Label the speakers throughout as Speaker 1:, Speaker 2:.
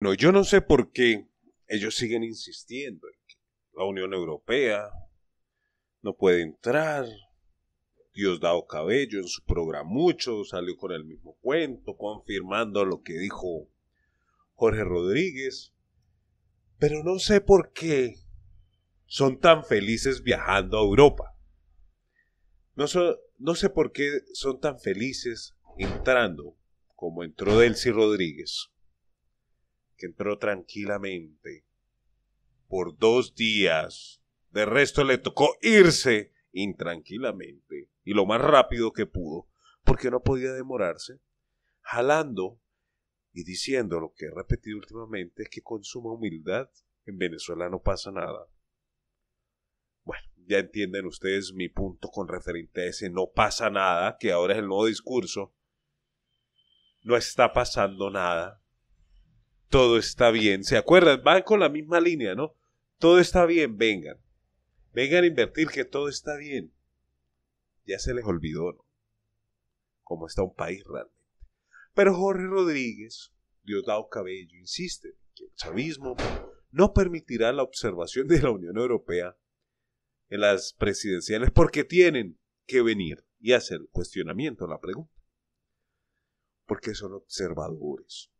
Speaker 1: No, yo no sé por qué ellos siguen insistiendo en que la Unión Europea no puede entrar. Diosdado Cabello en su programa mucho salió con el mismo cuento, confirmando lo que dijo Jorge Rodríguez. Pero no sé por qué son tan felices viajando a Europa. No, no sé por qué son tan felices entrando como entró Delcy Rodríguez que entró tranquilamente por dos días. De resto le tocó irse intranquilamente y lo más rápido que pudo, porque no podía demorarse, jalando y diciendo lo que he repetido últimamente es que con suma humildad en Venezuela no pasa nada. Bueno, ya entienden ustedes mi punto con referente a ese no pasa nada, que ahora es el nuevo discurso. No está pasando nada todo está bien. ¿Se acuerdan? Van con la misma línea, ¿no? Todo está bien, vengan. Vengan a invertir que todo está bien. Ya se les olvidó, ¿no? Cómo está un país realmente. Pero Jorge Rodríguez, Diosdado Cabello, insiste que el chavismo no permitirá la observación de la Unión Europea en las presidenciales porque tienen que venir y hacer cuestionamiento a la pregunta. Porque son observadores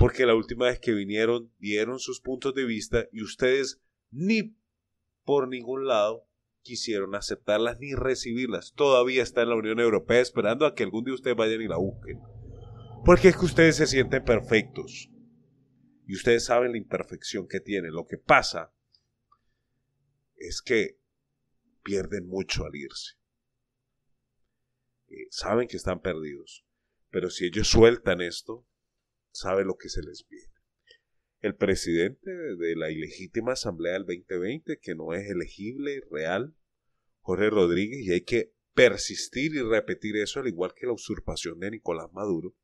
Speaker 1: porque la última vez que vinieron dieron sus puntos de vista y ustedes ni por ningún lado quisieron aceptarlas ni recibirlas. Todavía está en la Unión Europea esperando a que algún día ustedes vayan y la busquen. Porque es que ustedes se sienten perfectos. Y ustedes saben la imperfección que tienen. Lo que pasa es que pierden mucho al irse. Eh, saben que están perdidos. Pero si ellos sueltan esto, sabe lo que se les viene. El presidente de la ilegítima Asamblea del 2020, que no es elegible, real, Jorge Rodríguez, y hay que persistir y repetir eso, al igual que la usurpación de Nicolás Maduro,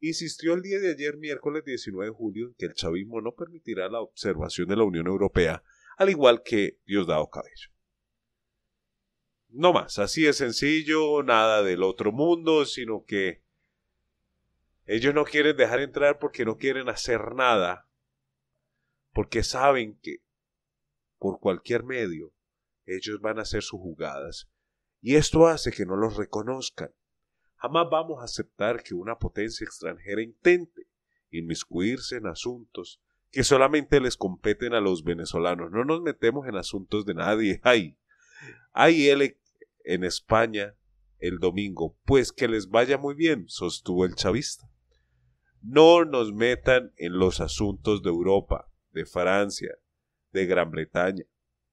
Speaker 1: insistió el día de ayer, miércoles 19 de julio, en que el chavismo no permitirá la observación de la Unión Europea, al igual que Diosdado Cabello. No más, así de sencillo, nada del otro mundo, sino que ellos no quieren dejar entrar porque no quieren hacer nada, porque saben que por cualquier medio ellos van a hacer sus jugadas. Y esto hace que no los reconozcan. Jamás vamos a aceptar que una potencia extranjera intente inmiscuirse en asuntos que solamente les competen a los venezolanos. No nos metemos en asuntos de nadie. Hay, hay él en España el domingo. Pues que les vaya muy bien, sostuvo el chavista. No nos metan en los asuntos de Europa, de Francia, de Gran Bretaña,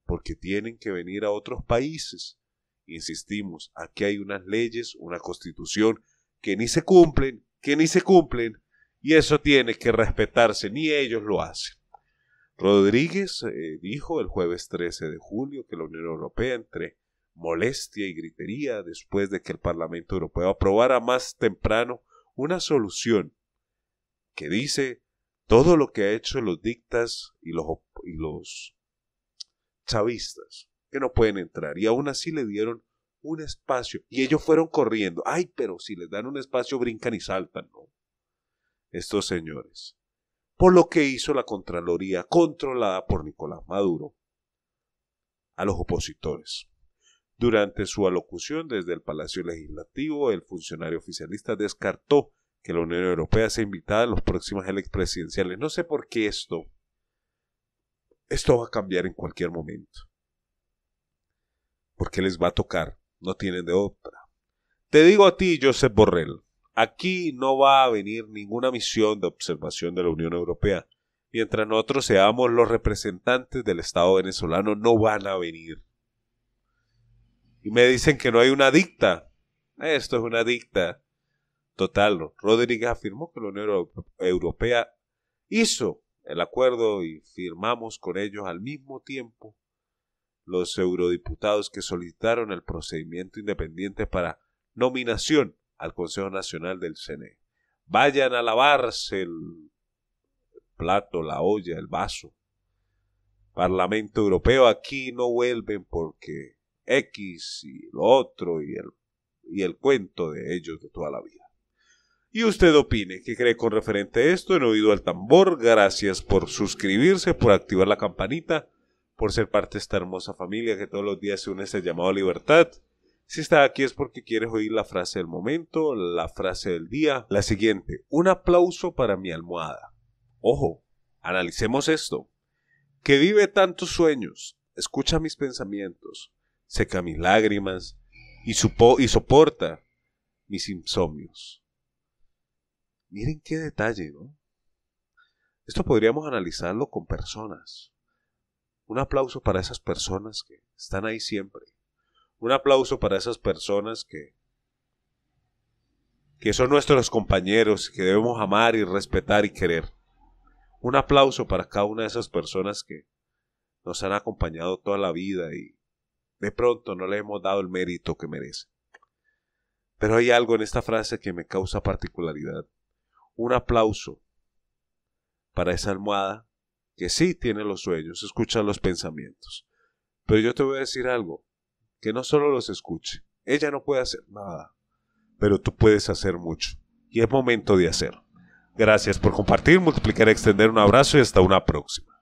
Speaker 1: porque tienen que venir a otros países. Insistimos, aquí hay unas leyes, una constitución que ni se cumplen, que ni se cumplen, y eso tiene que respetarse, ni ellos lo hacen. Rodríguez eh, dijo el jueves 13 de julio que la Unión Europea entre molestia y gritería después de que el Parlamento Europeo aprobara más temprano una solución que dice, todo lo que ha hecho los dictas y los, y los chavistas, que no pueden entrar, y aún así le dieron un espacio, y ellos fueron corriendo, ay, pero si les dan un espacio brincan y saltan, ¿no? Estos señores, por lo que hizo la Contraloría, controlada por Nicolás Maduro, a los opositores. Durante su alocución desde el Palacio Legislativo, el funcionario oficialista descartó que la Unión Europea sea invitada a los próximas elecciones presidenciales. No sé por qué esto, esto va a cambiar en cualquier momento. Porque les va a tocar, no tienen de otra. Te digo a ti, Josep Borrell, aquí no va a venir ninguna misión de observación de la Unión Europea. Mientras nosotros seamos los representantes del Estado venezolano, no van a venir. Y me dicen que no hay una dicta. Esto es una dicta. Total, Rodríguez afirmó que la Unión Europea hizo el acuerdo y firmamos con ellos al mismo tiempo los eurodiputados que solicitaron el procedimiento independiente para nominación al Consejo Nacional del CNE. Vayan a lavarse el plato, la olla, el vaso. Parlamento Europeo, aquí no vuelven porque X y lo otro y el, y el cuento de ellos de toda la vida y usted opine qué cree con referente a esto en Oído al Tambor. Gracias por suscribirse, por activar la campanita, por ser parte de esta hermosa familia que todos los días se une a este llamado a libertad. Si está aquí es porque quieres oír la frase del momento, la frase del día. La siguiente, un aplauso para mi almohada. Ojo, analicemos esto. Que vive tantos sueños, escucha mis pensamientos, seca mis lágrimas y, y soporta mis insomnios. Miren qué detalle, ¿no? Esto podríamos analizarlo con personas. Un aplauso para esas personas que están ahí siempre. Un aplauso para esas personas que que son nuestros compañeros, que debemos amar y respetar y querer. Un aplauso para cada una de esas personas que nos han acompañado toda la vida y de pronto no le hemos dado el mérito que merece. Pero hay algo en esta frase que me causa particularidad un aplauso para esa almohada que sí tiene los sueños, escucha los pensamientos. Pero yo te voy a decir algo, que no solo los escuche, ella no puede hacer nada, pero tú puedes hacer mucho, y es momento de hacerlo. Gracias por compartir, multiplicar, extender un abrazo y hasta una próxima.